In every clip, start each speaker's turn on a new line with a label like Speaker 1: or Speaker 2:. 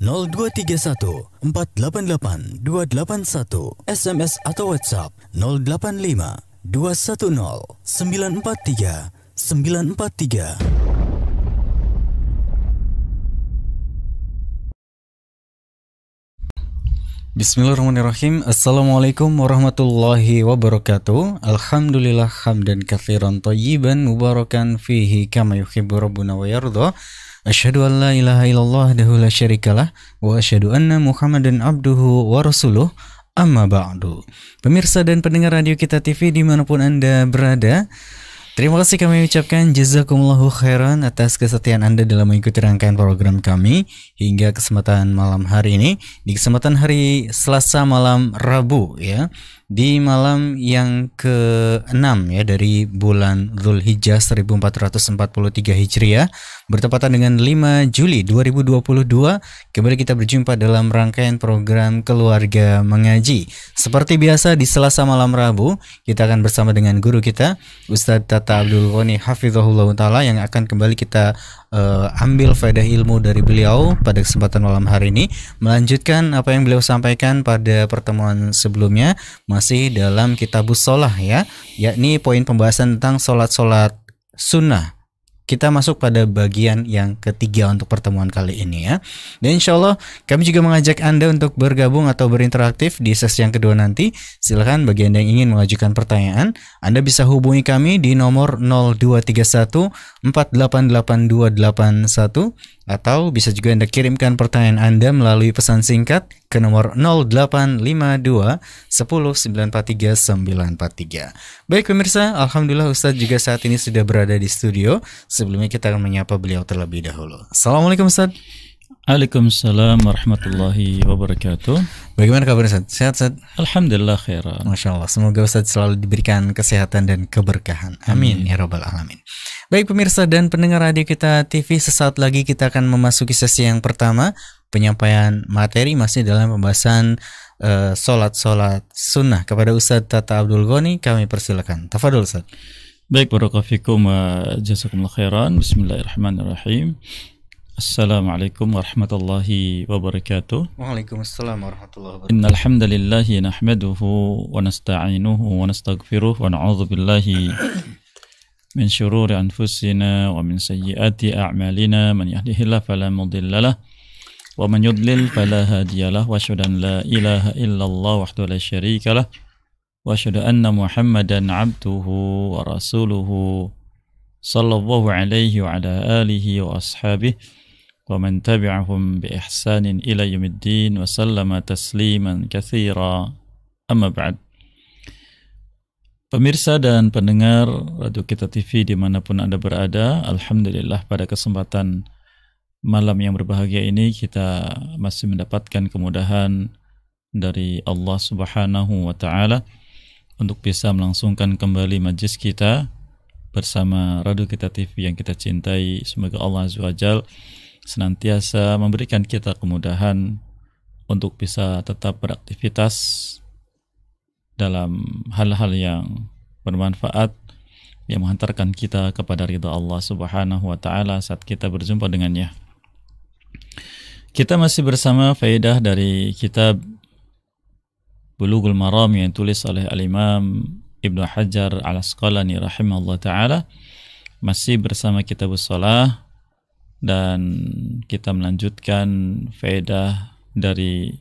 Speaker 1: 0231 488 281 SMS atau WhatsApp 085 210 943
Speaker 2: 943
Speaker 1: Bismillahirrahmanirrahim Assalamualaikum warahmatullahi wabarakatuh Alhamdulillah hamdan kathiran tayyiban mubarakan fihi kama yuhibbu rabbuna wa yardha Asyhadu an la ilaha illallah dahu syarikalah wa asyhadu anna Muhammadan abduhu wa rasuluh amma ba'du. Pemirsa dan pendengar radio kita TV dimanapun Anda berada, Terima kasih kami ucapkan jazakumullahu khairan atas kesetiaan Anda dalam mengikuti rangkaian program kami hingga kesempatan malam hari ini. Di kesempatan hari Selasa malam Rabu ya, di malam yang ke-6 ya dari bulan Zulhijjah 1443 Hijriah bertepatan dengan 5 Juli 2022. Kembali kita berjumpa dalam rangkaian program Keluarga Mengaji. Seperti biasa di Selasa malam Rabu, kita akan bersama dengan guru kita Ustadz Tata Abdul Ghani Hafizahullah Ta'ala yang akan kembali kita uh, ambil faedah ilmu dari beliau pada kesempatan malam hari ini melanjutkan apa yang beliau sampaikan pada pertemuan sebelumnya masih dalam kitab sholah ya yakni poin pembahasan tentang sholat-sholat sunnah kita masuk pada bagian yang ketiga untuk pertemuan kali ini ya. Dan insya Allah kami juga mengajak Anda untuk bergabung atau berinteraktif di sesi yang kedua nanti. Silahkan bagi Anda yang ingin mengajukan pertanyaan, Anda bisa hubungi kami di nomor 0231 488281 atau bisa juga Anda kirimkan pertanyaan Anda melalui pesan singkat ke nomor 0852 10 943 943. Baik pemirsa, Alhamdulillah Ustadz juga saat ini sudah berada di studio. Sebelumnya kita akan menyapa beliau terlebih dahulu. Assalamualaikum Ustadz. Waalaikumsalam warahmatullahi wabarakatuh. Bagaimana kabar Ustaz? Sehat Ustaz? Alhamdulillah khairan. Masya Allah. Semoga Ustaz selalu diberikan kesehatan dan keberkahan. Amin. Amin. Ya Rabbal Alamin. Baik pemirsa dan pendengar radio kita TV, sesaat lagi kita akan memasuki sesi yang pertama. Penyampaian materi masih dalam pembahasan uh, solat-solat sunnah
Speaker 2: kepada Ustaz Tata Abdul Ghani. Kami persilakan. Tafadul Ustaz. Baik, barakofikum wa jazakumullah khairan. Bismillahirrahmanirrahim. السلام عليكم ورحمة الله وبركاته
Speaker 1: وعليكم السلام ورحمة الله وبركاته إن
Speaker 2: الحمد لله نحمده ونستعينه ونستغفره ونعوذ بالله من شرور أنفسنا ومن سيئات أعمالنا من يهده الله فلا مضل له ومن يضلل فلا هادي له وأشهد أن لا إله إلا الله وحده لا شريك له وأشهد أن محمدا عبده ورسوله صلى الله عليه وعلى آله وأصحابه ومن تبعهم بإحسان إلى يوم الدين وسلم تسليما كثيرا أما بعد Pemirsa dan pendengar Radio Kita TV dimanapun Anda berada, Alhamdulillah pada kesempatan malam yang berbahagia ini kita masih mendapatkan kemudahan dari Allah Subhanahu wa taala untuk bisa melangsungkan kembali majlis kita bersama Radio Kita TV yang kita cintai. Semoga Allah Azza wajalla senantiasa memberikan kita kemudahan untuk bisa tetap beraktivitas dalam hal-hal yang bermanfaat yang menghantarkan kita kepada ridha Allah Subhanahu wa taala saat kita berjumpa dengannya. Kita masih bersama faedah dari kitab Bulughul Maram yang ditulis oleh Al-Imam Ibnu Hajar Al-Asqalani rahimahullah taala. Masih bersama kitab Shalah dan kita melanjutkan faedah dari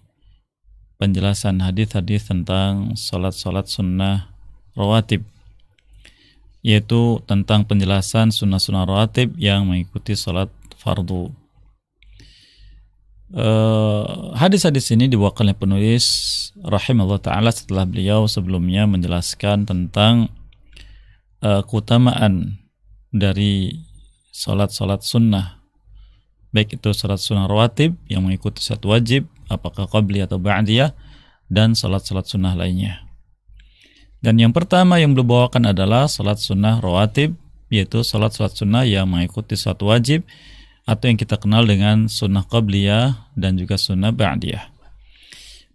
Speaker 2: penjelasan hadis-hadis tentang salat-salat sunnah rawatib yaitu tentang penjelasan sunnah-sunnah rawatib yang mengikuti salat fardu hadis eh, hadis-hadis ini dibawakan oleh penulis rahimahullah ta'ala setelah beliau sebelumnya menjelaskan tentang uh, keutamaan dari salat-salat sunnah baik itu salat sunnah rawatib yang mengikuti satu wajib apakah qabli atau ba'diyah dan salat-salat sunnah lainnya dan yang pertama yang belum bawakan adalah salat sunnah rawatib yaitu salat-salat sunnah yang mengikuti satu wajib atau yang kita kenal dengan sunnah qabliyah dan juga sunnah ba'diyah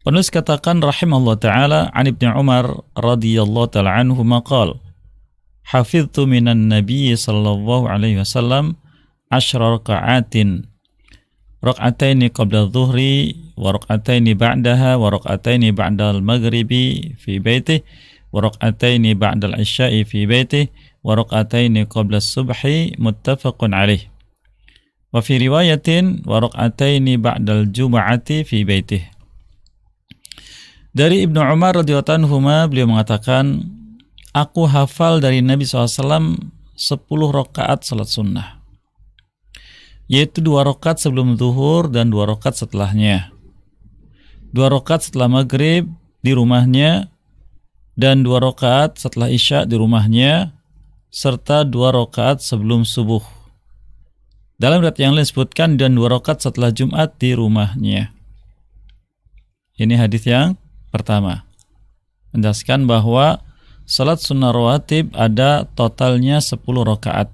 Speaker 2: Penulis katakan rahimahullah taala an ibn Umar radhiyallahu taala anhu maqal Hafiztu minan Nabi sallallahu alaihi wasallam asyra raka'atin raka'ataini qabla dhuhri wa raka'ataini ba'daha wa raka'ataini ba'da al-maghribi fi baytih wa raka'ataini ba'da al-isya'i fi baytih wa raka'ataini qabla subhi muttafaqun alih wa fi riwayatin wa raka'ataini ba'da al-jum'ati fi baytih dari Ibnu Umar radhiyallahu anhu beliau mengatakan aku hafal dari Nabi SAW 10 rakaat salat sunnah yaitu dua rokat sebelum zuhur dan dua rokat setelahnya. Dua rokat setelah maghrib di rumahnya dan dua rokat setelah isya di rumahnya serta dua rokat sebelum subuh. Dalam riwayat yang lain sebutkan dan dua rokat setelah Jumat di rumahnya. Ini hadis yang pertama. Menjelaskan bahwa salat sunnah rawatib ada totalnya 10 rokaat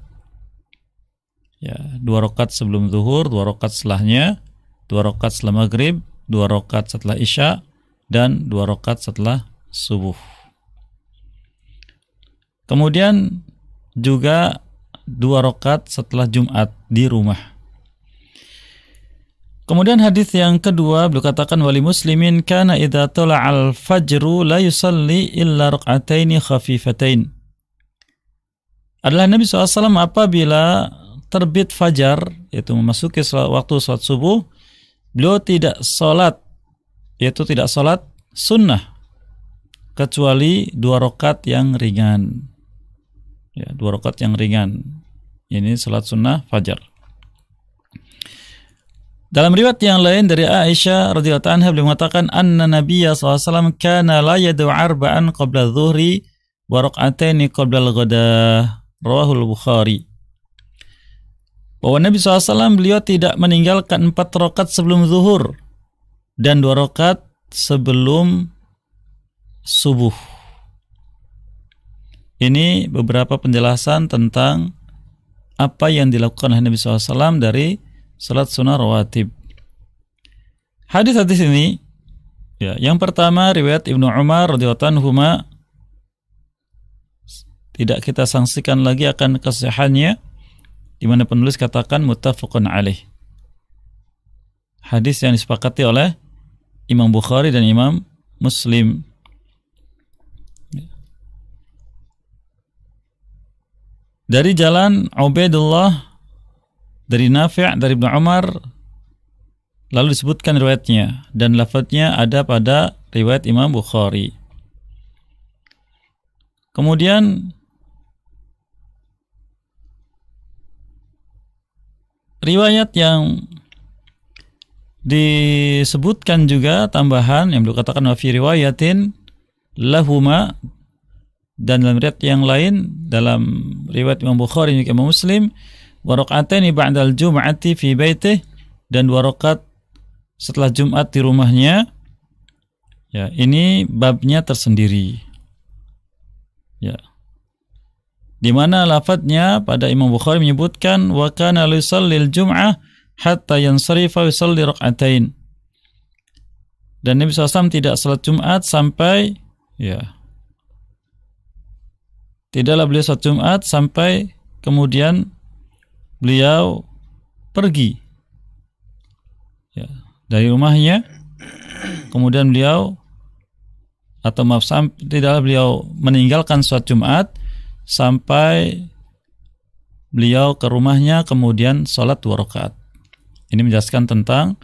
Speaker 2: ya dua rokat sebelum zuhur dua rokat setelahnya dua rokat setelah maghrib dua rokat setelah isya dan dua rokat setelah subuh kemudian juga dua rokat setelah Jumat di rumah Kemudian hadis yang kedua beliau katakan wali muslimin kana idza al fajru la yusalli illa raq'ataini khafifatain. Adalah Nabi SAW apabila terbit fajar yaitu memasuki waktu sholat subuh beliau tidak sholat yaitu tidak sholat sunnah kecuali dua rokat yang ringan ya dua rokat yang ringan ini sholat sunnah fajar dalam riwayat yang lain dari Aisyah radhiyallahu anha beliau mengatakan anna nabiyya SAW kana la yad'u arba'an qabla dhuhri wa raq'ataini qabla al-ghada rawahul bukhari bahwa Nabi SAW beliau tidak meninggalkan empat rokat sebelum zuhur dan dua rokat sebelum subuh. Ini beberapa penjelasan tentang apa yang dilakukan oleh Nabi SAW dari salat sunnah rawatib. Hadis-hadis ini, ya, yang pertama riwayat Ibnu Umar radhiyallahu anhu tidak kita sanksikan lagi akan kesehatannya di mana penulis katakan muttafaqun alih Hadis yang disepakati oleh Imam Bukhari dan Imam Muslim. Dari jalan Ubaidullah dari Nafi' dari Ibnu Umar lalu disebutkan riwayatnya dan lafadznya ada pada riwayat Imam Bukhari. Kemudian riwayat yang disebutkan juga tambahan yang beliau katakan wa fi riwayatin lahuma dan dalam riwayat yang lain dalam riwayat Imam Bukhari dan Imam Muslim wa raqataini ba'dal jum'ati fi baitih dan dua rakaat setelah Jumat di rumahnya ya ini babnya tersendiri ya di mana lafadznya pada Imam Bukhari menyebutkan wa kana lil jum'ah hatta yansarifa yusalli raka'atain. Dan Nabi SAW tidak salat Jumat sampai ya tidaklah beliau salat Jumat sampai kemudian beliau pergi ya, dari rumahnya kemudian beliau atau maaf tidaklah beliau meninggalkan salat Jumat sampai beliau ke rumahnya kemudian sholat dua rakaat. Ini menjelaskan tentang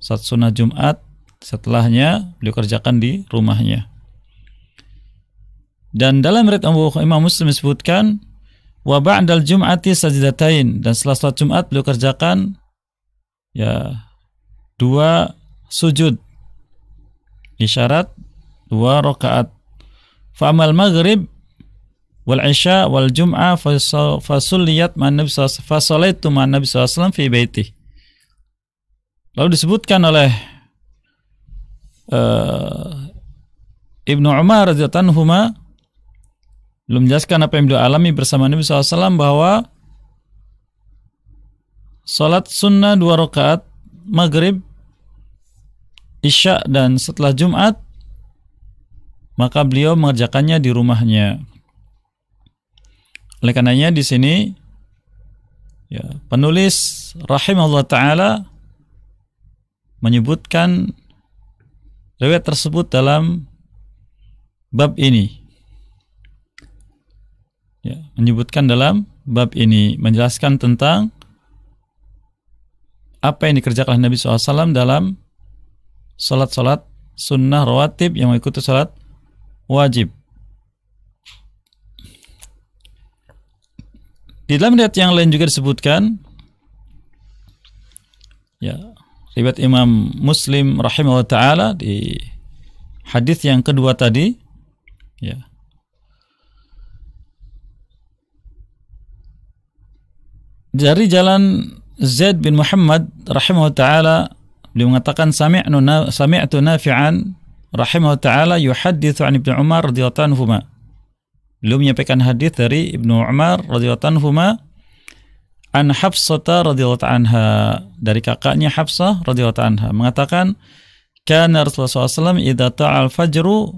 Speaker 2: saat sunnah Jumat setelahnya beliau kerjakan di rumahnya. Dan dalam riwayat Imam Muslim disebutkan wa ba'dal jum'ati sajdatain dan setelah salat Jumat beliau kerjakan ya dua sujud isyarat dua rakaat. Fa'mal maghrib wal isya wal jum'a fasuliyat ma'an nabi fasolaitu ma'an nabi sallallahu fi baiti lalu disebutkan oleh uh, Ibnu Umar radhiyallahu belum menjelaskan apa yang beliau alami bersama Nabi SAW bahwa Salat sunnah dua rakaat maghrib, isya dan setelah Jumat, maka beliau mengerjakannya di rumahnya. Oleh karenanya di sini ya, penulis rahimahullah taala menyebutkan riwayat tersebut dalam bab ini. Ya, menyebutkan dalam bab ini menjelaskan tentang apa yang dikerjakan Nabi SAW dalam sholat-sholat sunnah rawatib yang mengikuti sholat wajib. Di dalam riwayat yang lain juga disebutkan ya, riwayat Imam Muslim rahimahullah taala di hadis yang kedua tadi ya. Dari jalan Zaid bin Muhammad rahimahullah taala beliau mengatakan sami'tu sami'tu nafi'an rahimahullah taala yuhadditsu an Ibnu Umar radhiyallahu anhu Beliau menyampaikan hadis dari Ibnu Umar radhiyallahu anhu an Hafsata radhiyallahu anha dari kakaknya Hafsah radhiyallahu anha mengatakan kana Rasulullah SAW idza ta'al fajru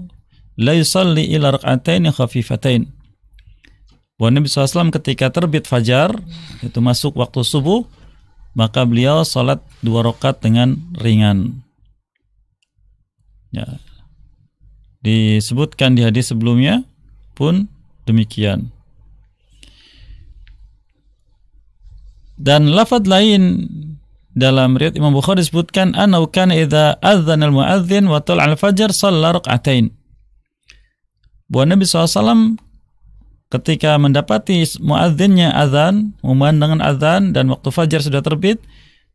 Speaker 2: la yusalli ila rak'ataini khafifatain wa Nabi SAW ketika terbit fajar itu masuk waktu subuh maka beliau salat dua rakaat dengan ringan ya disebutkan di hadis sebelumnya pun demikian dan lafadz lain dalam riwayat Imam Bukhari disebutkan anau kana idza adzana al-muadzin wa al-fajr shalla raka'atain. Bahwa Nabi SAW ketika mendapati muadzinnya azan, umuman dengan azan dan waktu fajar sudah terbit,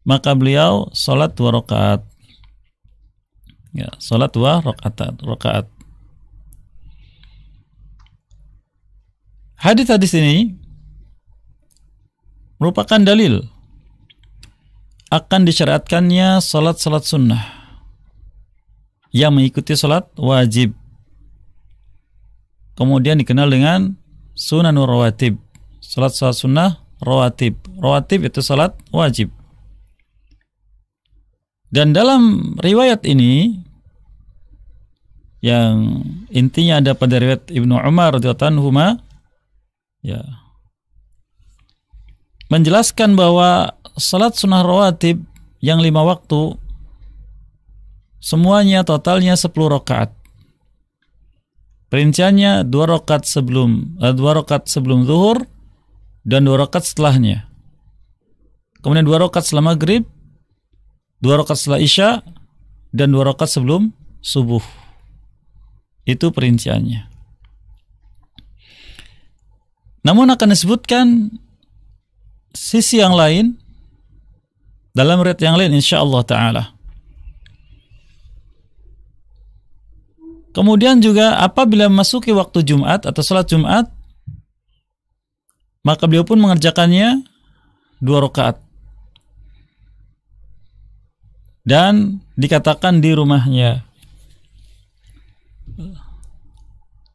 Speaker 2: maka beliau salat dua rakaat. Ya, salat dua rakaat, rakaat. Hadis hadis ini merupakan dalil akan disyariatkannya salat-salat sunnah yang mengikuti salat wajib. Kemudian dikenal dengan sunanur rawatib. Salat-salat sunnah rawatib. Rawatib itu salat wajib. Dan dalam riwayat ini yang intinya ada pada riwayat Ibnu Umar radhiyallahu anhu ya menjelaskan bahwa salat sunnah rawatib yang lima waktu semuanya totalnya sepuluh rakaat perinciannya dua rakaat sebelum eh, dua rakaat sebelum zuhur dan dua rakaat setelahnya kemudian dua rakaat setelah maghrib dua rakaat setelah isya dan dua rakaat sebelum subuh itu perinciannya namun akan disebutkan sisi yang lain dalam red yang lain insya Allah Ta'ala. Kemudian juga apabila memasuki waktu Jumat atau sholat Jumat, maka beliau pun mengerjakannya dua rakaat. Dan dikatakan di rumahnya.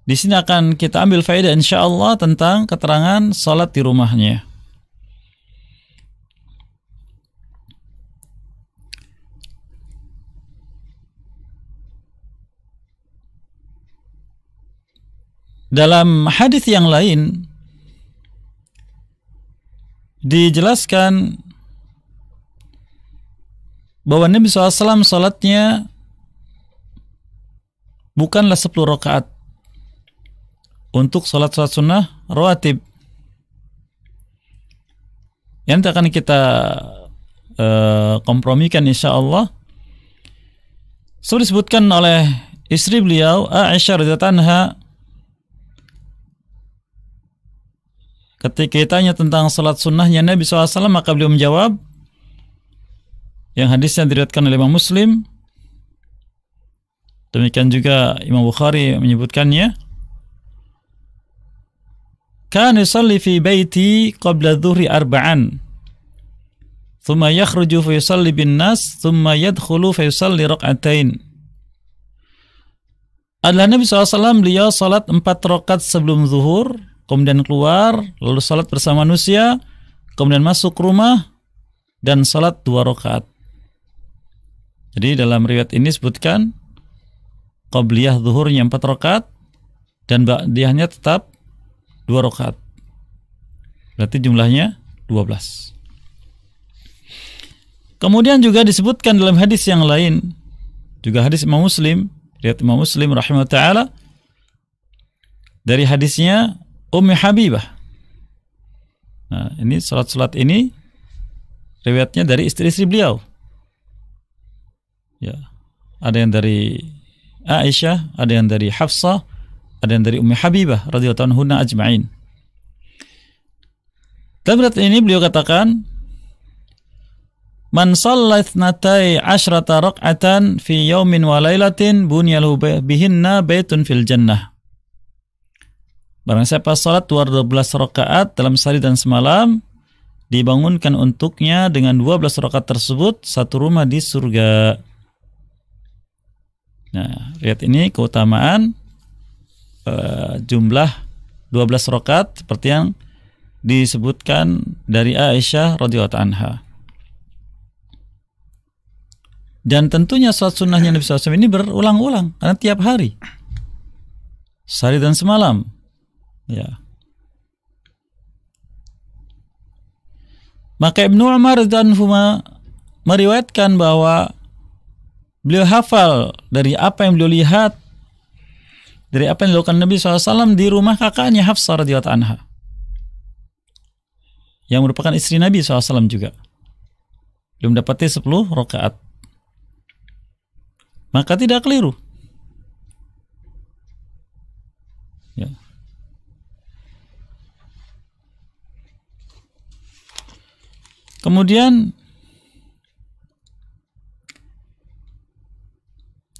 Speaker 2: Di sini akan kita ambil faedah insya Allah tentang keterangan sholat di rumahnya. Dalam hadis yang lain dijelaskan bahwa Nabi SAW Salatnya bukanlah 10 rakaat untuk sholat-sholat sunnah rawatib. Yang akan kita uh, kompromikan insya Allah. Sudah disebutkan oleh istri beliau Aisyah radhiyallahu Ketika ditanya tentang sholat sunnahnya Nabi SAW maka beliau menjawab yang hadisnya diriwayatkan oleh Imam Muslim demikian juga Imam Bukhari menyebutkannya كان يصلي في بيتي قبل الظهر أربعا ثم يخرج فيصلي بالناس ثم يدخل فيصلي ركعتين adalah Nabi SAW beliau salat empat rakaat sebelum zuhur kemudian keluar lalu salat bersama manusia kemudian masuk rumah dan salat dua rakaat. jadi dalam riwayat ini sebutkan qabliyah zuhurnya empat rakaat dan ba'diyahnya tetap dua rokat Berarti jumlahnya 12. Kemudian juga disebutkan dalam hadis yang lain, juga hadis Imam Muslim, lihat Imam Muslim rahimah taala dari hadisnya Ummi Habibah. Nah, ini salat-salat ini riwayatnya dari istri-istri beliau. Ya. Ada yang dari Aisyah, ada yang dari Hafsah, ada yang dari Ummi Habibah radhiyallahu na ajma'in dalam riwayat ini beliau katakan Man sallat natai asyrata rakaatan fi yaumin wa lailatin bunyalahu bihinna baitun fil jannah. Barang siapa salat 12 rakaat dalam sehari dan semalam, dibangunkan untuknya dengan 12 rakaat tersebut satu rumah di surga. Nah, lihat ini keutamaan uh, jumlah 12 rokat seperti yang disebutkan dari Aisyah radhiyallahu anha. Dan tentunya sholat sunnahnya Nabi SAW ini berulang-ulang karena tiap hari, sehari dan semalam. Ya. Maka Ibnu Umar dan Huma meriwayatkan bahwa beliau hafal dari apa yang beliau lihat dari apa yang dilakukan Nabi SAW di rumah kakaknya Hafsah radhiyallahu anha yang merupakan istri Nabi SAW juga belum dapatnya 10 rakaat maka tidak keliru ya. kemudian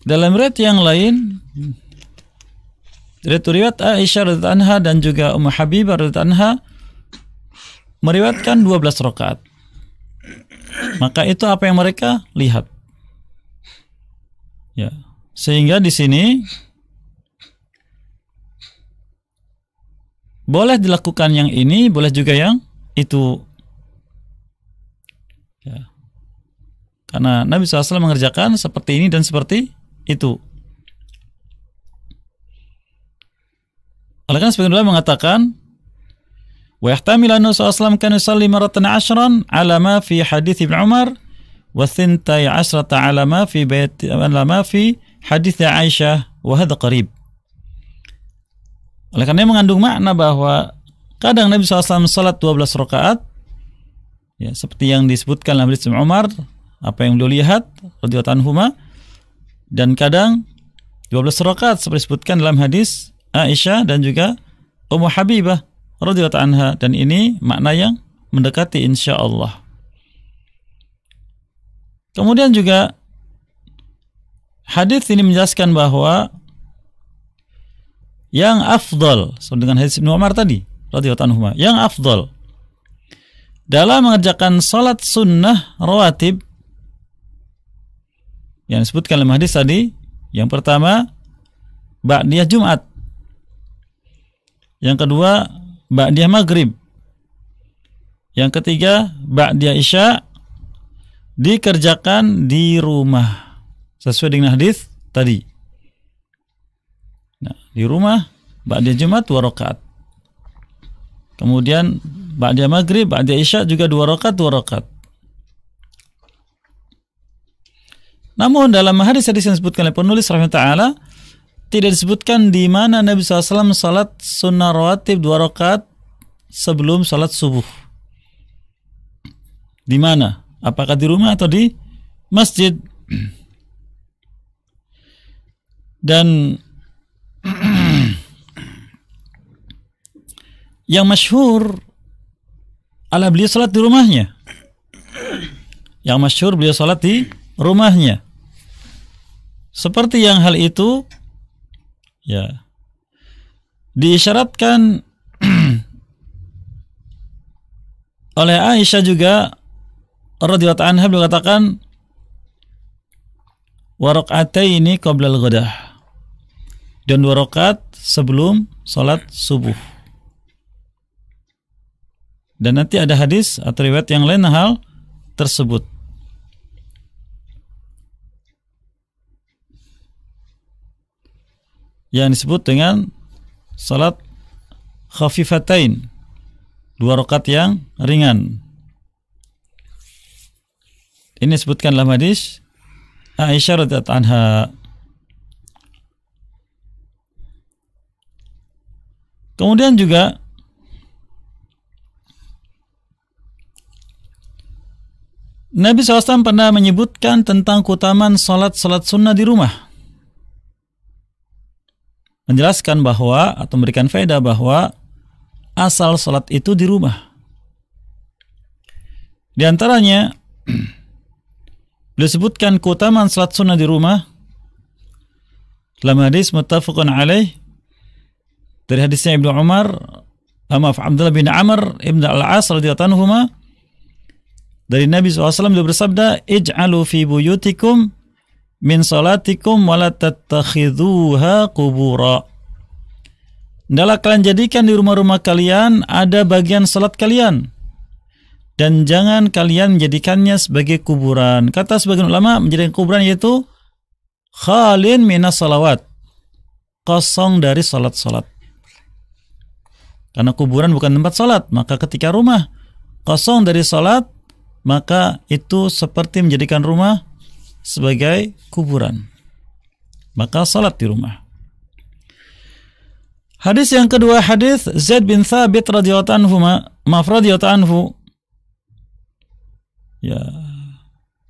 Speaker 2: dalam red yang lain riwayat Aisyah radhiyallahu anha dan juga Ummu Habibah radhiyallahu anha meriwayatkan 12 rakaat. Maka itu apa yang mereka lihat. Ya. Sehingga di sini boleh dilakukan yang ini, boleh juga yang itu. Ya. Karena Nabi SAW mengerjakan seperti ini dan seperti itu. Oleh karena sebagian ulama mengatakan ويحتمل أنه صلى الله عليه وسلم كان يصلي مرة عشرا fi ما في Umar ابن عمر وثنتي عشرة على ما في بيت على ما في Oleh karena mengandung makna bahwa kadang Nabi SAW salat 12 rakaat ya seperti yang disebutkan dalam hadis Umar apa yang beliau lihat radhiyallahu anhu dan kadang 12 rakaat seperti disebutkan dalam hadis Aisyah dan juga Ummu Habibah radhiyallahu anha dan ini makna yang mendekati insya Allah. Kemudian juga hadis ini menjelaskan bahwa yang afdol dengan hadis Ibnu Umar tadi radhiyallahu anhu yang afdol dalam mengerjakan salat sunnah rawatib yang disebutkan dalam hadis tadi yang pertama ba'diyah Jumat yang kedua ba'diyah maghrib yang ketiga ba'diyah isya dikerjakan di rumah sesuai dengan hadis tadi nah, di rumah ba'diyah jumat dua rakaat kemudian ba'diyah maghrib ba'diyah isya juga dua rakaat dua rakaat namun dalam hadis-hadis yang disebutkan oleh penulis rahimahullah tidak disebutkan di mana Nabi SAW salat sunnah rawatib dua rakaat sebelum salat subuh. Di mana? Apakah di rumah atau di masjid? Dan yang masyhur ala beliau salat di rumahnya. Yang masyhur beliau salat di rumahnya. Seperti yang hal itu Ya. Diisyaratkan oleh Aisyah juga radhiyallahu anha beliau katakan ini qabla al-ghadah dan dua rakaat sebelum salat subuh. Dan nanti ada hadis atau riwayat yang lain hal tersebut. yang disebut dengan salat khafifatain dua rakaat yang ringan ini disebutkan dalam hadis Aisyah radhiyallahu anha kemudian juga Nabi SAW pernah menyebutkan tentang keutamaan salat-salat sunnah di rumah menjelaskan bahwa atau memberikan faedah bahwa asal sholat itu di rumah. Di antaranya beliau sebutkan keutamaan sholat sunnah di rumah dalam hadis muttafaqun alaih dari hadisnya Ibnu Umar ah, maaf Abdullah bin Amr Ibnu Al-As radhiyallahu anhuma dari Nabi SAW beliau bersabda ij'alu fi buyutikum min salatikum wala la tattakhidhuha qubura. Dalam kalian jadikan di rumah-rumah kalian ada bagian salat kalian dan jangan kalian menjadikannya sebagai kuburan. Kata sebagian ulama menjadikan kuburan yaitu khalin minas salawat. Kosong dari salat-salat. Karena kuburan bukan tempat salat, maka ketika rumah kosong dari salat, maka itu seperti menjadikan rumah sebagai kuburan. Maka salat di rumah. Hadis yang kedua hadis Zaid bin Thabit radhiyallahu anhu maaf radhiyallahu anhu. Ya.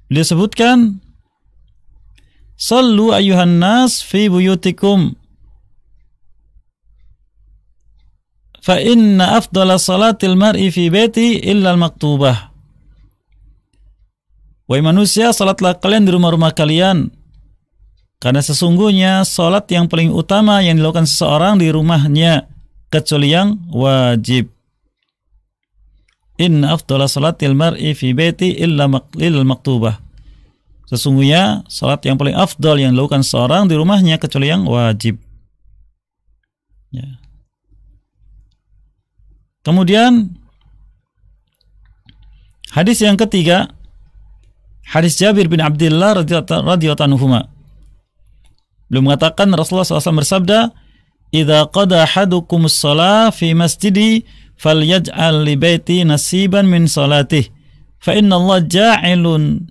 Speaker 2: dia sebutkan Sallu ayuhan nas fi buyutikum fa inna afdala salatil mar'i fi baiti illa al-maktubah Wahai manusia, salatlah kalian di rumah-rumah kalian. Karena sesungguhnya salat yang paling utama yang dilakukan seseorang di rumahnya kecuali yang wajib. Inna afdala salatil mar'i fi baiti illa maqlil maktubah. Sesungguhnya salat yang paling afdal yang dilakukan seorang di rumahnya kecuali yang wajib. Ya. Kemudian hadis yang ketiga Hadis Jabir bin Abdullah radhiyallahu anhu Belum mengatakan Rasulullah SAW bersabda, "Idza qada hadukum shalah fi masjidi falyaj'al li baiti nasiban min salatih, fa inna Allah ja'ilun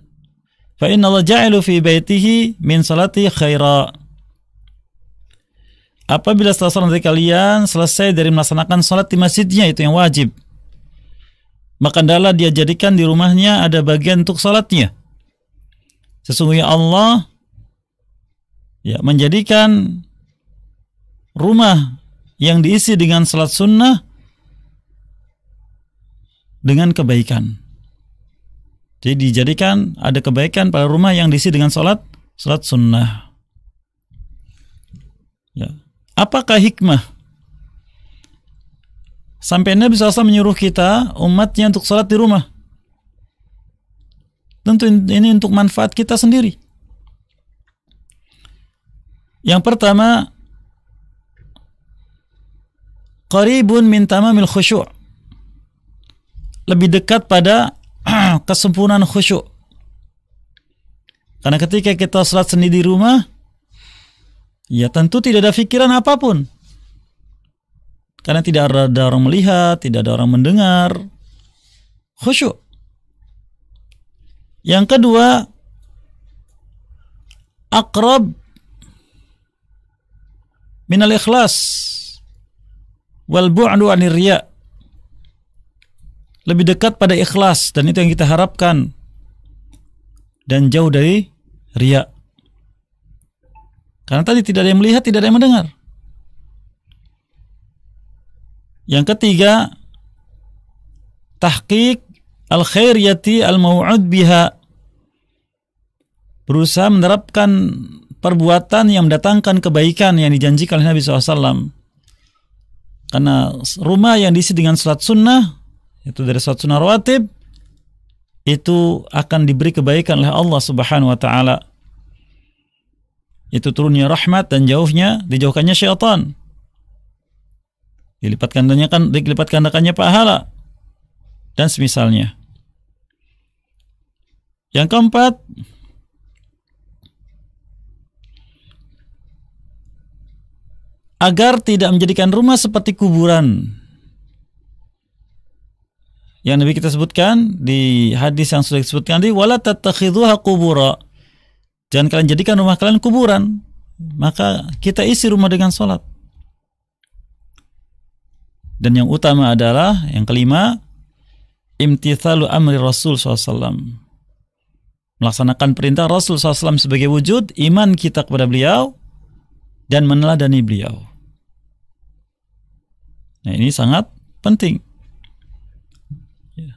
Speaker 2: fa inna Allah ja'ilu fi baitihi min salati khaira." Apabila salah seorang dari kalian selesai dari melaksanakan salat di masjidnya itu yang wajib, maka dalam dia jadikan di rumahnya ada bagian untuk salatnya Sesungguhnya Allah ya menjadikan rumah yang diisi dengan salat sunnah dengan kebaikan. Jadi dijadikan ada kebaikan pada rumah yang diisi dengan salat salat sunnah. Ya. Apakah hikmah? Sampai Nabi SAW menyuruh kita umatnya untuk salat di rumah. Tentu ini untuk manfaat kita sendiri. Yang pertama, qaribun min tamamil khusyuk. Lebih dekat pada kesempurnaan khusyuk. Karena ketika kita sholat sendiri di rumah, ya tentu tidak ada pikiran apapun. Karena tidak ada orang melihat, tidak ada orang mendengar. Khusyuk. Yang kedua, akrab minal ikhlas wal bu'du anir Lebih dekat pada ikhlas dan itu yang kita harapkan dan jauh dari riya. Karena tadi tidak ada yang melihat, tidak ada yang mendengar. Yang ketiga, tahqiq al yati al mawud biha berusaha menerapkan perbuatan yang mendatangkan kebaikan yang dijanjikan oleh Nabi SAW karena rumah yang diisi dengan sholat sunnah itu dari sholat sunnah rawatib itu akan diberi kebaikan oleh Allah Subhanahu wa taala. Itu turunnya rahmat dan jauhnya dijauhkannya syaitan. Dilipatkan kan, dilipatkan pahala dan semisalnya. Yang keempat, agar tidak menjadikan rumah seperti kuburan. Yang Nabi kita sebutkan di hadis yang sudah disebutkan di wala tattakhidhuha qubura. Jangan kalian jadikan rumah kalian kuburan. Maka kita isi rumah dengan sholat. Dan yang utama adalah yang kelima imtithalu amri Rasul SAW. Melaksanakan perintah Rasul SAW sebagai wujud iman kita kepada beliau dan meneladani beliau. Nah ini sangat penting. Ya.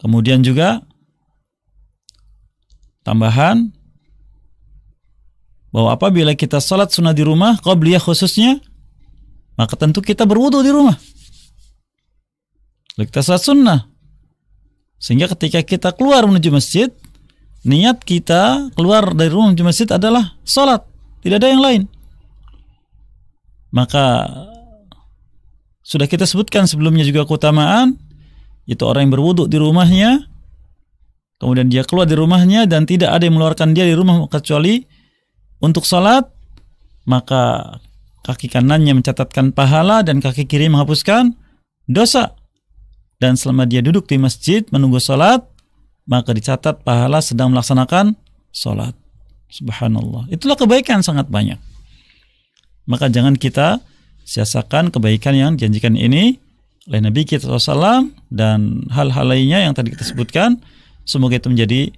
Speaker 2: Kemudian juga tambahan bahwa apabila kita sholat sunnah di rumah, kau qobliyah khususnya, maka tentu kita berwudu di rumah. Lalu kita sholat sunnah, sehingga ketika kita keluar menuju masjid, niat kita keluar dari rumah menuju masjid adalah sholat, tidak ada yang lain. Maka sudah kita sebutkan sebelumnya juga keutamaan, itu orang yang berwuduk di rumahnya, kemudian dia keluar di rumahnya dan tidak ada yang mengeluarkan dia di rumah kecuali untuk sholat, maka kaki kanannya mencatatkan pahala dan kaki kiri menghapuskan dosa dan selama dia duduk di masjid menunggu sholat maka dicatat pahala sedang melaksanakan sholat subhanallah itulah kebaikan sangat banyak maka jangan kita siasakan kebaikan yang janjikan ini oleh Nabi kita SAW dan hal-hal lainnya yang tadi kita sebutkan semoga itu menjadi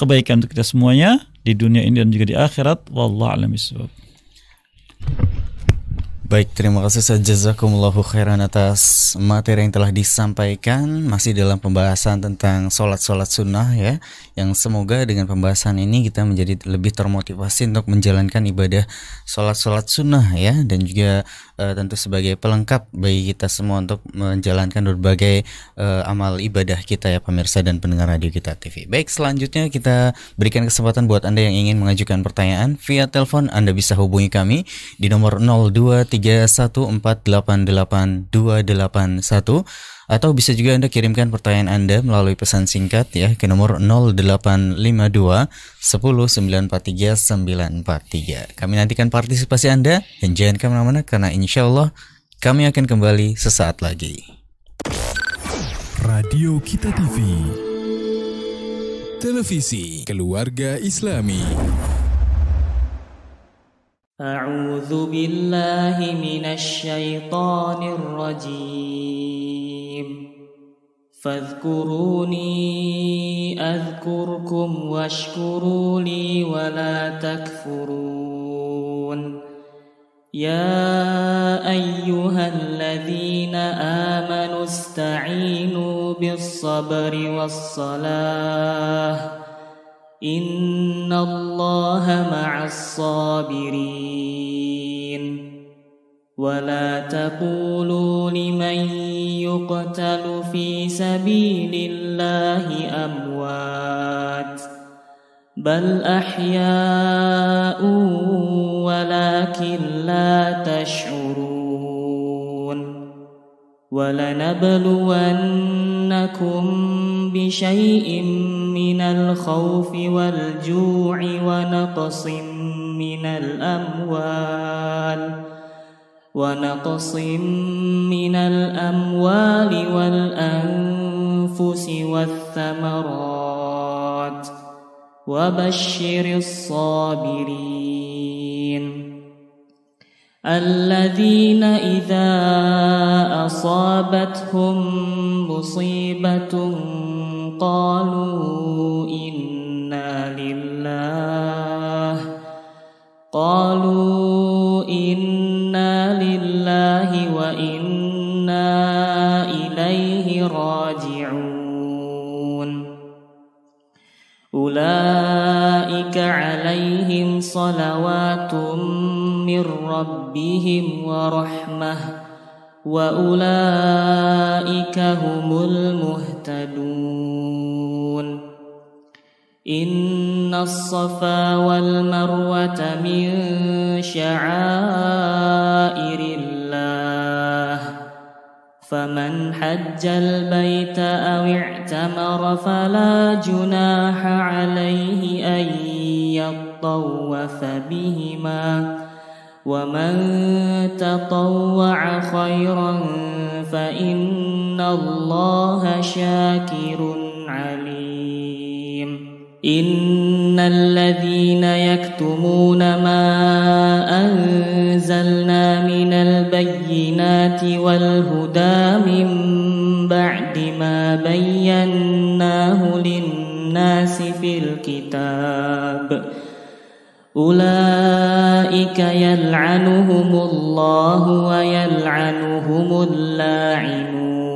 Speaker 2: kebaikan untuk kita semuanya di dunia ini dan juga di akhirat wallahu a'lam
Speaker 1: Baik, terima kasih saya jazakumullahu khairan atas materi yang telah disampaikan Masih dalam pembahasan tentang sholat-sholat sunnah ya Yang semoga dengan pembahasan ini kita menjadi lebih termotivasi untuk menjalankan ibadah sholat-sholat sunnah ya Dan juga e, tentu sebagai pelengkap bagi kita semua untuk menjalankan berbagai e, amal ibadah kita ya pemirsa dan pendengar radio kita TV Baik, selanjutnya kita berikan kesempatan buat Anda yang ingin mengajukan pertanyaan Via telepon Anda bisa hubungi kami di nomor 02 081314882881 atau bisa juga Anda kirimkan pertanyaan Anda melalui pesan singkat ya ke nomor 0852 Kami nantikan partisipasi Anda dan jangan kemana-mana karena insya Allah kami akan kembali sesaat lagi. Radio Kita TV Televisi Keluarga Islami
Speaker 3: أعوذ بالله من الشيطان الرجيم فاذكروني أذكركم واشكروا لي ولا تكفرون يا أيها الذين آمنوا استعينوا بالصبر والصلاة إن الله مع الصابرين ولا تقولوا لمن يقتل في سبيل الله أموات بل أحياء ولكن لا تشعرون ولنبلونكم بشيء من الخوف والجوع ونقص من الأموال ونقص من الأموال والأنفس والثمرات وبشر الصابرين الذين إذا أصابتهم مصيبة قالوا إنا لله قالوا إنا لله وإنا إليه راجعون أولئك عليهم صلوات من ربهم ورحمة وأولئك هم المهتدون إن الصفا والمروة من شعائر الله فمن حج البيت أو اعتمر فلا جناح عليه أن يطوف بهما ومن تطوع خيرا فإن الله شاكر عليم إن الذين يكتمون ما أنزلنا من البينات والهدى من بعد ما بيناه للناس في الكتاب ۖ أولئك يلعنهم الله ويلعنهم اللاعنون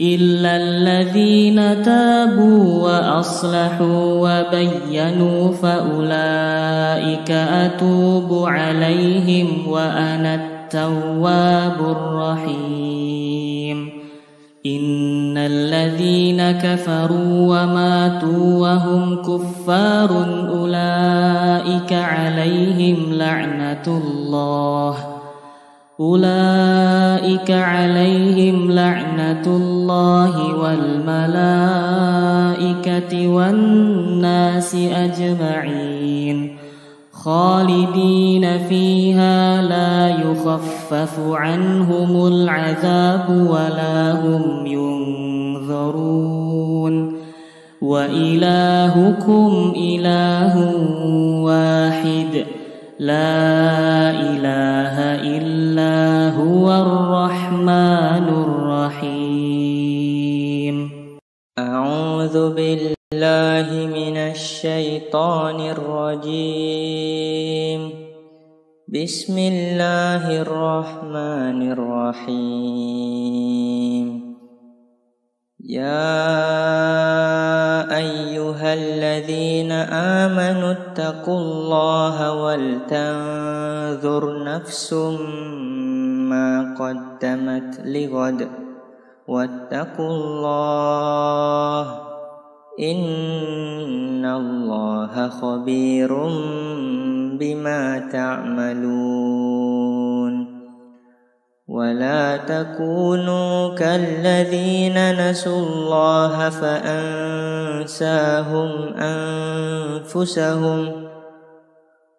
Speaker 3: إلا الذين تابوا وأصلحوا وبينوا فأولئك أتوب عليهم وأنا التواب الرحيم إن الذين كفروا وماتوا وهم كفار أولئك عليهم لعنة الله أولئك عليهم لعنة الله والملائكة والناس أجمعين خالدين فيها لا يخفف عنهم العذاب ولا هم ينذرون وإلهكم إله واحد لا إله إلا هو الرحمن الرحيم أعوذ بالله بالله من الشيطان
Speaker 4: الرجيم بسم الله الرحمن الرحيم يا ايها الذين امنوا اتقوا الله ولتنذر نفس ما قدمت لغد واتقوا الله إن الله خبير بما تعملون ولا تكونوا كالذين نسوا الله فأنساهم أنفسهم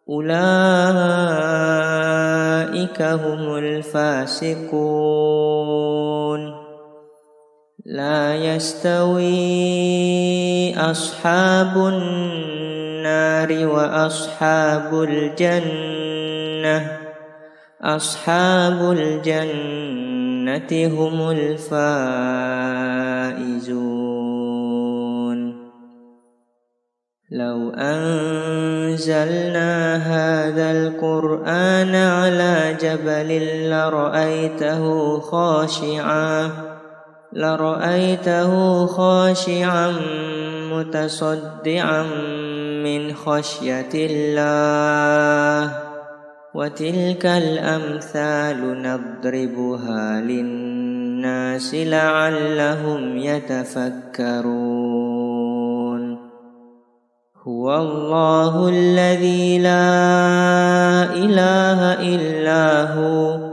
Speaker 4: أولئك هم الفاسقون لا يستوي أصحاب النار وأصحاب الجنة أصحاب الجنة هم الفائزون لو أنزلنا هذا القرآن على جبل لرأيته خاشعاً لرأيته خاشعا متصدعا من خشية الله وتلك الأمثال نضربها للناس لعلهم يتفكرون هو الله الذي لا إله إلا هو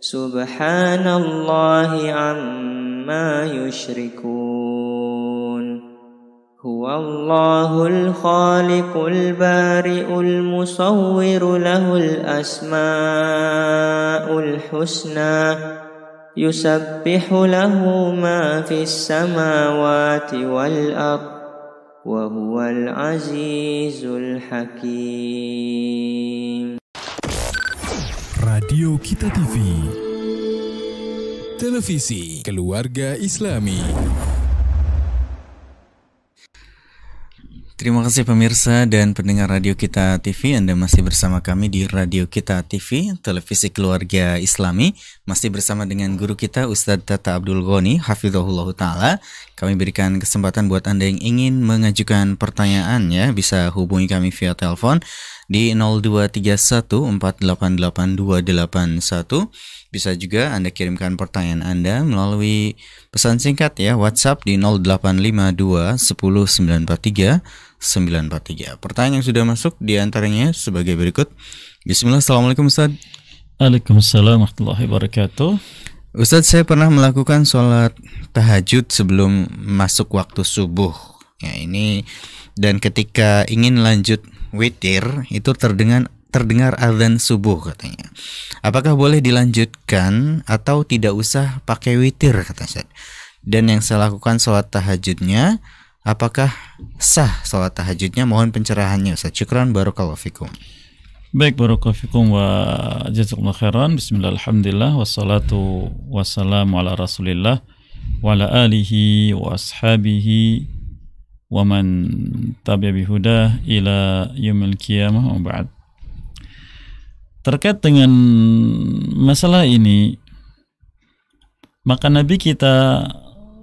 Speaker 4: سبحان الله عما يشركون هو الله الخالق البارئ المصور له الأسماء الحسنى يسبح له ما في السماوات والأرض وهو العزيز الحكيم
Speaker 3: Radio Kita TV
Speaker 1: Televisi Keluarga Islami Terima kasih pemirsa dan pendengar Radio Kita TV Anda masih bersama kami di Radio Kita TV Televisi Keluarga Islami masih bersama dengan guru kita Ustadz Tata Abdul Ghani Hafizahullah Ta'ala Kami berikan kesempatan buat Anda yang ingin mengajukan pertanyaan ya Bisa hubungi kami via telepon di 0231488281 bisa juga Anda kirimkan pertanyaan Anda melalui pesan singkat ya WhatsApp di 0852 10 943 943. Pertanyaan yang sudah masuk diantaranya sebagai berikut. Bismillah, Assalamualaikum Ustadz. Waalaikumsalam warahmatullahi wabarakatuh. Ustadz saya pernah melakukan sholat tahajud sebelum masuk waktu subuh. Ya ini dan ketika ingin lanjut witir itu terdengar terdengar azan subuh katanya. Apakah boleh dilanjutkan atau tidak usah pakai witir kata Ustaz? Dan yang saya lakukan sholat tahajudnya apakah sah sholat
Speaker 2: tahajudnya? Mohon pencerahannya Ustaz. Syukran barokallahu fikum. Baik barakofikum wa jazakumullah khairan. Bismillah alhamdulillah wassalatu wassalamu ala Rasulillah wa ala alihi wa ashabihi wa man tabi'a bihudah ila yaumil qiyamah wa ba'd. Terkait dengan masalah ini maka Nabi kita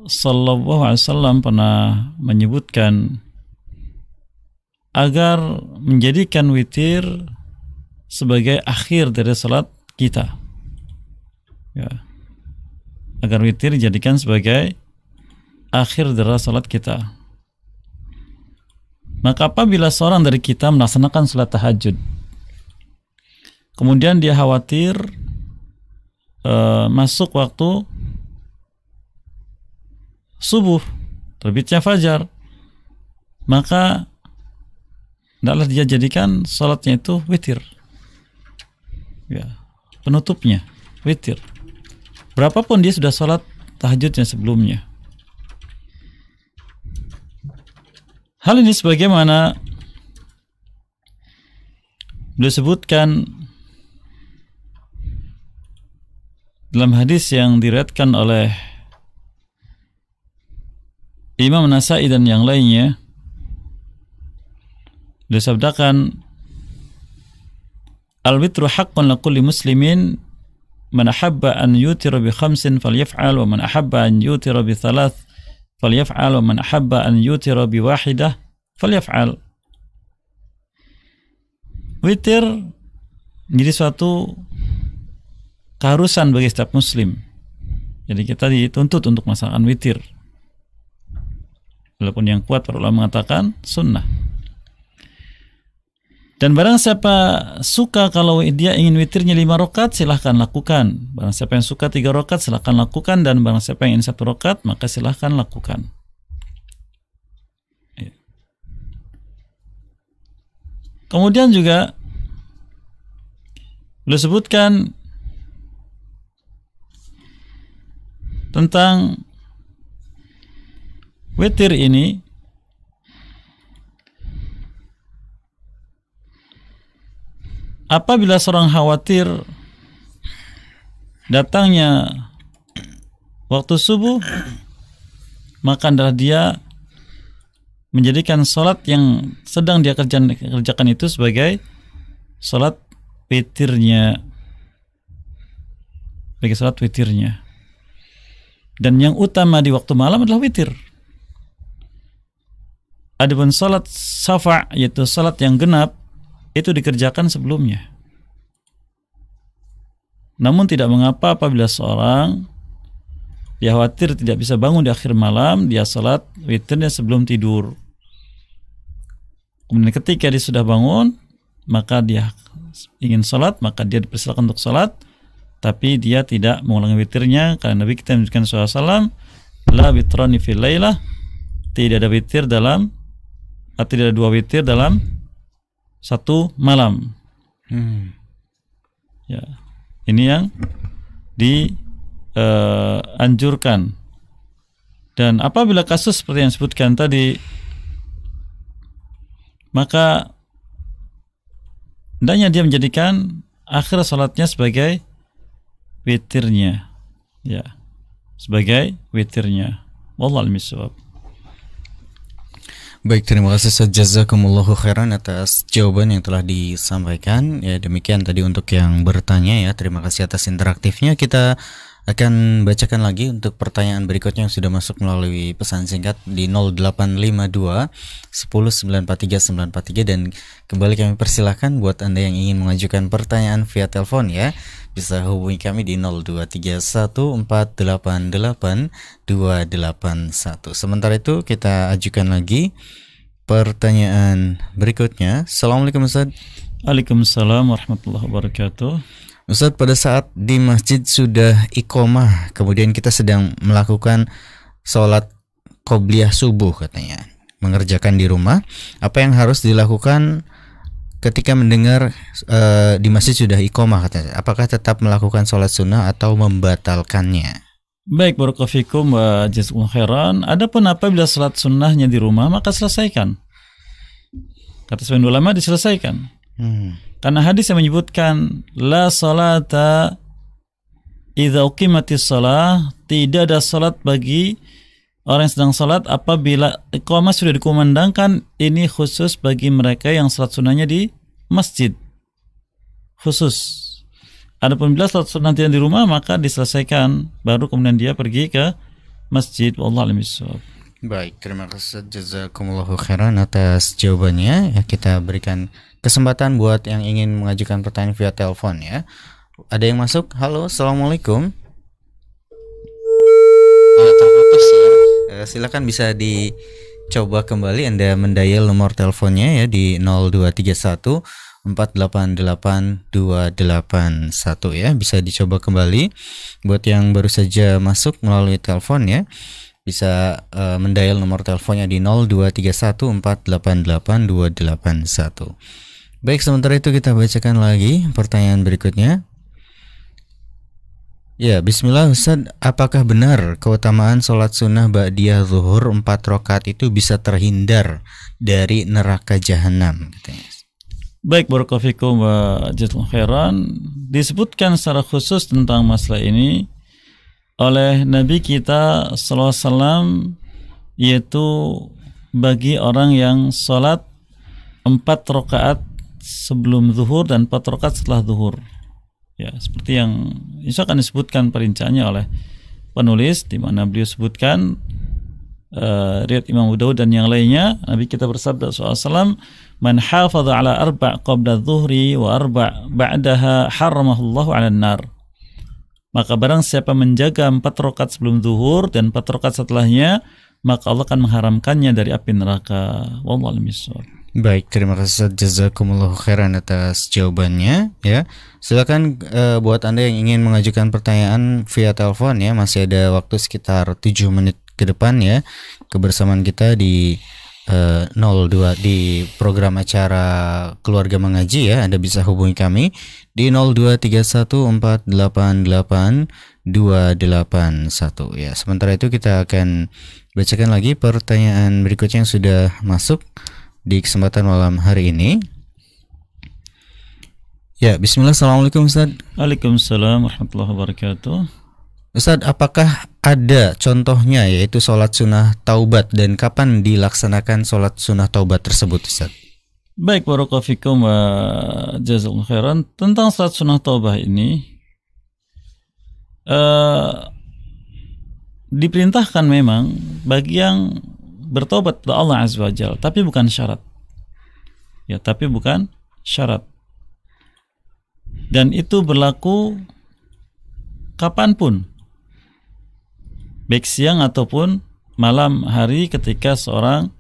Speaker 2: sallallahu alaihi wasallam pernah menyebutkan agar menjadikan witir sebagai akhir dari salat kita. Ya. Agar witir dijadikan sebagai akhir dari salat kita. Maka apabila seorang dari kita melaksanakan salat tahajud, kemudian dia khawatir uh, masuk waktu subuh, terbitnya fajar, maka hendaklah dia jadikan salatnya itu witir ya penutupnya witir berapapun dia sudah sholat tahajudnya sebelumnya hal ini sebagaimana disebutkan dalam hadis yang diriatkan oleh Imam Nasai dan yang lainnya disabdakan Al-witru haqqan lakulli muslimin man ahabba an yutira bi khamsin yaf'al wa man ahabba an yutira bi thalath yaf'al wa man ahabba an yutira bi wahidah fal yaf'al witir jadi suatu keharusan bagi setiap muslim jadi kita dituntut untuk masakan witir walaupun yang kuat para mengatakan sunnah dan barang siapa suka kalau dia ingin witirnya lima rokat, silahkan lakukan. Barang siapa yang suka tiga rokat, silahkan lakukan. Dan barang siapa yang ingin satu rokat, maka silahkan lakukan. Ya. Kemudian juga beliau sebutkan tentang witir ini apabila seorang khawatir datangnya waktu subuh maka adalah dia menjadikan sholat yang sedang dia kerjakan, kerjakan itu sebagai sholat witirnya sebagai sholat witirnya dan yang utama di waktu malam adalah witir adapun sholat syafa yaitu sholat yang genap itu dikerjakan sebelumnya. Namun tidak mengapa apabila seorang dia khawatir tidak bisa bangun di akhir malam, dia salat witirnya sebelum tidur. Kemudian ketika dia sudah bangun, maka dia ingin salat, maka dia dipersilakan untuk salat, tapi dia tidak mengulangi witirnya karena Nabi kita menunjukkan salam la witrani fil tidak ada witir dalam atau tidak ada dua witir dalam satu malam. Hmm. Ya, ini yang dianjurkan. Eh, Dan apabila kasus seperti yang disebutkan tadi, maka hendaknya dia menjadikan akhir salatnya sebagai witirnya, ya, sebagai witirnya. Wallah
Speaker 1: Baik, terima kasih jazakumullahu khairan atas jawaban yang telah disampaikan. Ya, demikian tadi untuk yang bertanya ya. Terima kasih atas interaktifnya. Kita akan bacakan lagi untuk pertanyaan berikutnya yang sudah masuk melalui pesan singkat di 0852 10 943 943 dan kembali kami persilahkan buat Anda yang ingin mengajukan pertanyaan via telepon ya bisa hubungi kami di 02314882881 sementara itu kita ajukan lagi pertanyaan berikutnya Assalamualaikum Ustaz Waalaikumsalam warahmatullahi wabarakatuh Ustaz pada saat di masjid sudah ikomah kemudian kita sedang melakukan sholat qobliyah subuh katanya mengerjakan di rumah apa yang harus dilakukan ketika mendengar e, di masjid sudah ikomah katanya apakah tetap melakukan sholat sunnah atau membatalkannya
Speaker 2: Baik barokafikum wa jazakum khairan adapun apabila sholat sunnahnya di rumah maka selesaikan kata sebagian ulama diselesaikan hmm karena hadis yang menyebutkan la salata idza uqimatish salah, tidak ada salat bagi orang yang sedang salat apabila iqamah sudah dikumandangkan, ini khusus bagi mereka yang salat sunnahnya di masjid. Khusus. Adapun bila salat sunnah di rumah maka diselesaikan baru kemudian dia pergi ke masjid. Wallahu a'lam
Speaker 1: Baik, terima kasih jazakumullah khairan atas jawabannya. Ya, kita berikan kesempatan buat yang ingin mengajukan pertanyaan via telepon ya. Ada yang masuk? Halo, assalamualaikum. Oh, terputus ya. Uh, silakan bisa dicoba kembali Anda mendayal nomor teleponnya ya di 0231 488281 ya bisa dicoba kembali buat yang baru saja masuk melalui telepon ya bisa uh, mendial nomor teleponnya di 0231488281. Baik, sementara itu kita bacakan lagi pertanyaan berikutnya. Ya, bismillah Ustaz, apakah benar keutamaan sholat sunnah ba'diyah zuhur 4 rokat itu bisa terhindar dari neraka jahanam? Katanya.
Speaker 2: Baik, barakofikum wa khairan. Disebutkan secara khusus tentang masalah ini oleh Nabi kita SAW yaitu bagi orang yang sholat empat rakaat sebelum zuhur dan empat rakaat setelah zuhur. Ya, seperti yang insya akan disebutkan perinciannya oleh penulis di mana beliau sebutkan uh, eh, riat Imam Abu dan yang lainnya Nabi kita bersabda SAW man hafadha ala arba' qabla zuhri wa arba' ba'daha harramahullahu ala nar maka barang siapa menjaga empat rokat sebelum zuhur dan empat rokat setelahnya, maka Allah akan mengharamkannya dari api neraka. Wallahu
Speaker 1: Baik, terima kasih jazakumullah khairan atas jawabannya ya. Silakan e, buat Anda yang ingin mengajukan pertanyaan via telepon ya, masih ada waktu sekitar 7 menit ke depan ya kebersamaan kita di 02 di program acara keluarga mengaji ya Anda bisa hubungi kami di 02314888281 ya sementara itu kita akan bacakan lagi pertanyaan berikutnya yang sudah masuk di kesempatan malam hari ini Ya, bismillah.
Speaker 2: Assalamualaikum Ustaz. Waalaikumsalam warahmatullahi wabarakatuh.
Speaker 1: Ustaz, apakah ada contohnya yaitu sholat sunnah taubat dan kapan dilaksanakan sholat sunnah taubat tersebut Ustaz?
Speaker 2: Baik barokafikum wa jazakum khairan tentang sholat sunnah taubat ini uh, diperintahkan memang bagi yang bertobat kepada Allah azza wa Jal, tapi bukan syarat ya tapi bukan syarat dan itu berlaku kapanpun baik siang ataupun malam hari ketika seorang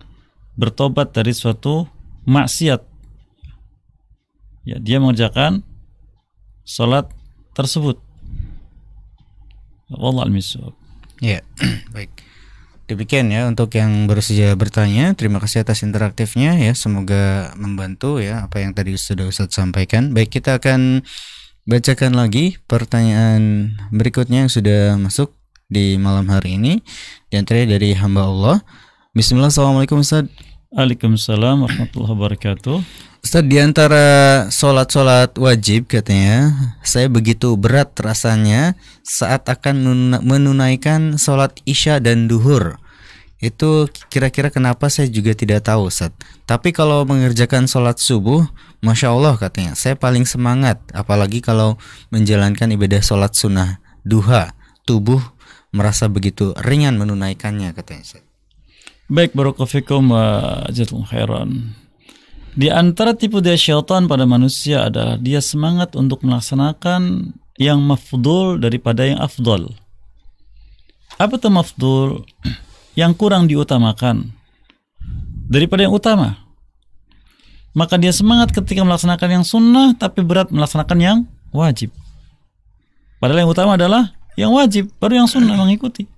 Speaker 2: bertobat dari suatu maksiat. Ya, dia mengerjakan salat tersebut. wallahul misal
Speaker 1: Ya, baik. Demikian ya untuk yang baru saja bertanya. Terima kasih atas interaktifnya ya. Semoga membantu ya apa yang tadi sudah Ustaz sampaikan. Baik, kita akan bacakan lagi pertanyaan berikutnya yang sudah masuk di malam hari ini di dari hamba Allah. Bismillah, Assalamualaikum Ustaz. Waalaikumsalam warahmatullahi wabarakatuh. Ustaz, di antara sholat-sholat wajib katanya, saya begitu berat rasanya saat akan menunaikan sholat isya dan duhur. Itu kira-kira kenapa saya juga tidak tahu Ustaz. Tapi kalau mengerjakan sholat subuh, Masya Allah katanya, saya paling semangat. Apalagi kalau menjalankan ibadah sholat sunnah duha, tubuh merasa begitu
Speaker 2: ringan menunaikannya katanya Ustaz. Baik barakofikum wa jazakum khairan. Di antara tipu daya syaitan pada manusia adalah dia semangat untuk melaksanakan yang mafdul daripada yang afdol. Apa itu mafdul? Yang kurang diutamakan daripada yang utama. Maka dia semangat ketika melaksanakan yang sunnah tapi berat melaksanakan yang wajib. Padahal yang utama adalah yang wajib baru yang sunnah mengikuti.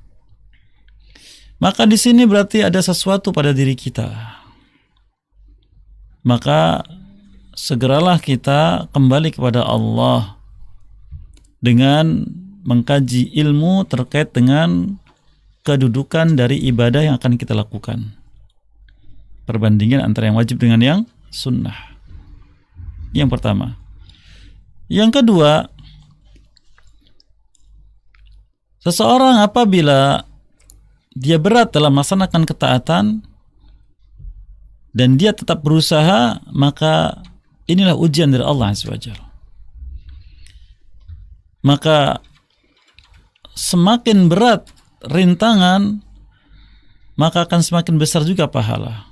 Speaker 2: Maka di sini berarti ada sesuatu pada diri kita. Maka segeralah kita kembali kepada Allah dengan mengkaji ilmu terkait dengan kedudukan dari ibadah yang akan kita lakukan. Perbandingan antara yang wajib dengan yang sunnah. Yang pertama. Yang kedua, Seseorang apabila dia berat dalam melaksanakan ketaatan dan dia tetap berusaha, maka inilah ujian dari Allah swt. Maka semakin berat rintangan, maka akan semakin besar juga pahala.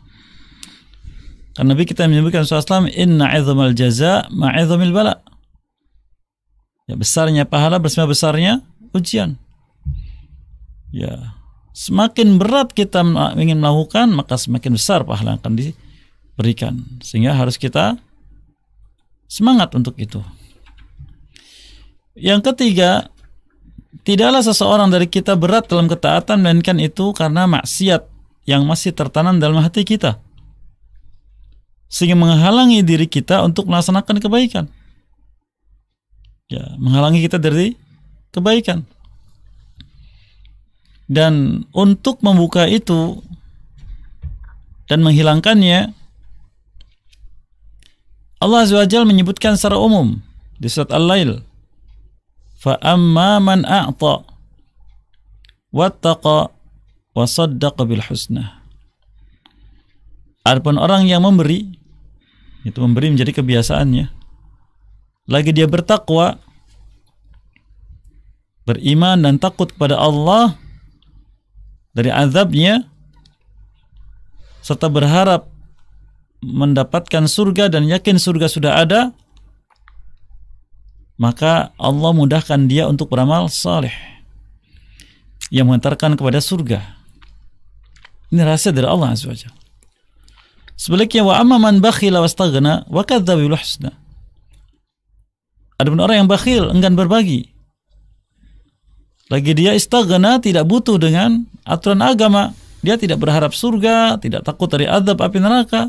Speaker 2: Karena Nabi kita menyebutkan SAW, Inna idhamal jaza ma'idhamil bala. Ya, besarnya pahala bersama besarnya ujian. Ya, semakin berat kita ingin melakukan, maka semakin besar pahala akan diberikan. Sehingga harus kita semangat untuk itu. Yang ketiga, tidaklah seseorang dari kita berat dalam ketaatan melainkan itu karena maksiat yang masih tertanam dalam hati kita. Sehingga menghalangi diri kita untuk melaksanakan kebaikan. Ya, menghalangi kita dari kebaikan. Dan untuk membuka itu dan menghilangkannya Allah Azza menyebutkan secara umum di surat Al-Lail فَأَمَّا مَنْ أَعْطَى وَاتَّقَى وَصَدَّقَ بِالْحُسْنَةِ Adapun orang yang memberi itu memberi menjadi kebiasaannya lagi dia bertakwa beriman dan takut kepada Allah dari azabnya serta berharap mendapatkan surga dan yakin surga sudah ada maka Allah mudahkan dia untuk beramal saleh yang mengantarkan kepada surga ini rahasia dari Allah azza wajalla sebaliknya wa amma man bakhila wastaghna wa kadzdzabil husna ada orang yang bakhil enggan berbagi lagi dia istaghna tidak butuh dengan aturan agama. Dia tidak berharap surga, tidak takut dari adab api neraka.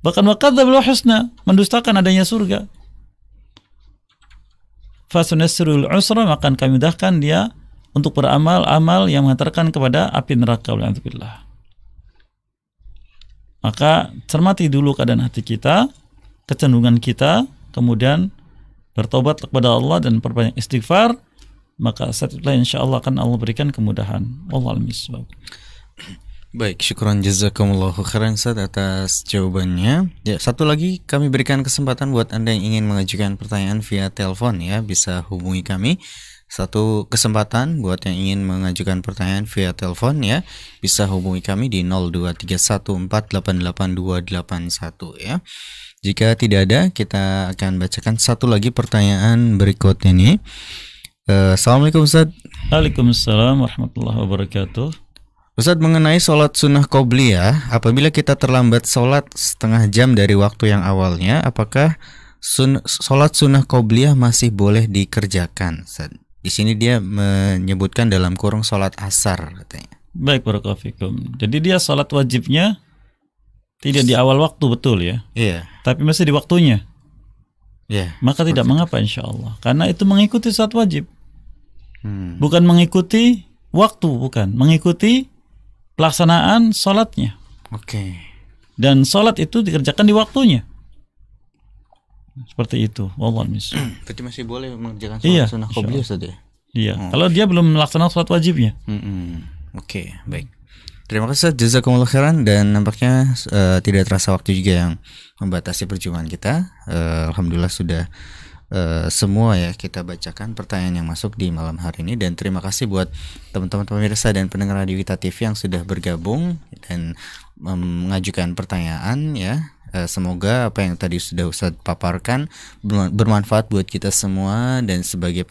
Speaker 2: Bahkan wakadzab husna, mendustakan adanya surga. Fasunassirul usra, makan kami mudahkan dia untuk beramal amal yang mengantarkan kepada api neraka. Maka cermati dulu keadaan hati kita, kecenderungan kita, kemudian bertobat kepada Allah dan perbanyak istighfar maka saat itulah insya Allah akan Allah berikan kemudahan Allah al
Speaker 1: Baik, syukuran jazakumullah khairan Ustaz atas jawabannya. Ya, satu lagi kami berikan kesempatan buat Anda yang ingin mengajukan pertanyaan via telepon ya, bisa hubungi kami. Satu kesempatan buat yang ingin mengajukan pertanyaan via telepon ya, bisa hubungi kami di 0231488281 ya. Jika tidak ada, kita akan bacakan satu lagi pertanyaan berikut ini. Uh, Assalamualaikum Ustaz Waalaikumsalam warahmatullahi
Speaker 2: wabarakatuh
Speaker 1: Ustaz mengenai sholat sunnah ya, Apabila kita terlambat sholat setengah jam dari waktu yang awalnya Apakah sun sholat sunnah qobliyah masih boleh dikerjakan Ustaz? Di sini dia menyebutkan dalam kurung sholat asar katanya
Speaker 2: Baik barakofikum Jadi dia sholat wajibnya tidak di awal waktu betul ya Iya Tapi masih di waktunya Yeah, Maka tidak mengapa insya Allah Karena itu mengikuti saat wajib hmm. bukan mengikuti waktu bukan mengikuti pelaksanaan sholatnya oke okay. dan sholat itu dikerjakan di waktunya seperti itu Allah
Speaker 1: berarti masih boleh mengerjakan sholat iya, sunnah qobliyah saja ya?
Speaker 2: iya oh. kalau dia belum melaksanakan sholat wajibnya
Speaker 1: -hmm. hmm. oke okay, baik Terima kasih Jazakumullah khairan dan nampaknya uh, tidak terasa waktu juga yang membatasi perjumpaan kita. Uh, Alhamdulillah sudah Eh, semua ya kita bacakan pertanyaan yang masuk di malam hari ini dan terima kasih buat teman-teman pemirsa dan pendengar Radio kita TV yang sudah bergabung dan mengajukan pertanyaan ya eh, semoga apa yang tadi sudah Ustadz paparkan bermanfaat buat kita semua dan sebagai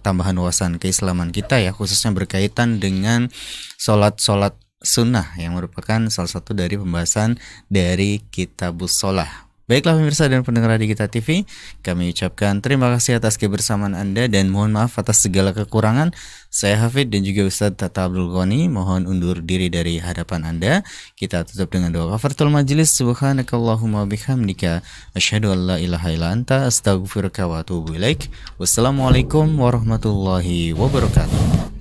Speaker 1: tambahan wawasan keislaman kita ya khususnya berkaitan dengan sholat-sholat sunnah yang merupakan salah satu dari pembahasan dari kitabus sholah Baiklah pemirsa dan pendengar di kita TV, kami ucapkan terima kasih atas kebersamaan Anda dan mohon maaf atas segala kekurangan. Saya Hafid dan juga Ustadz Tata Abdul Ghani mohon undur diri dari hadapan Anda. Kita tutup dengan doa kafaratul majelis. Subhanakallahumma bihamdika asyhadu an la ilaha illa anta astaghfiruka wa atubu ilaik. Wassalamualaikum warahmatullahi wabarakatuh.